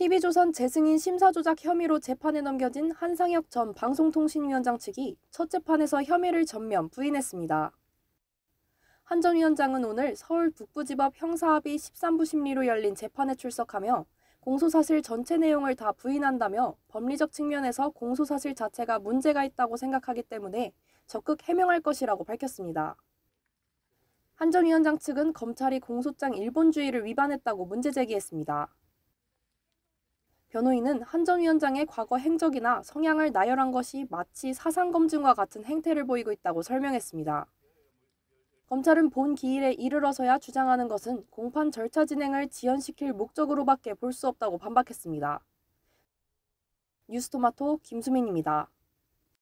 TV조선 재승인 심사조작 혐의로 재판에 넘겨진 한상혁 전 방송통신위원장 측이 첫 재판에서 혐의를 전면 부인했습니다. 한 전 위원장은 오늘 서울 북부지법 형사합의 13부 심리로 열린 재판에 출석하며 공소사실 전체 내용을 다 부인한다며 법리적 측면에서 공소사실 자체가 문제가 있다고 생각하기 때문에 적극 해명할 것이라고 밝혔습니다. 한 전 위원장 측은 검찰이 공소장 일본주의를 위반했다고 문제 제기했습니다. 변호인은 한 전 위원장의 과거 행적이나 성향을 나열한 것이 마치 사상검증과 같은 행태를 보이고 있다고 설명했습니다. 검찰은 본 기일에 이르러서야 주장하는 것은 공판 절차 진행을 지연시킬 목적으로밖에 볼 수 없다고 반박했습니다. 뉴스토마토 김수민입니다.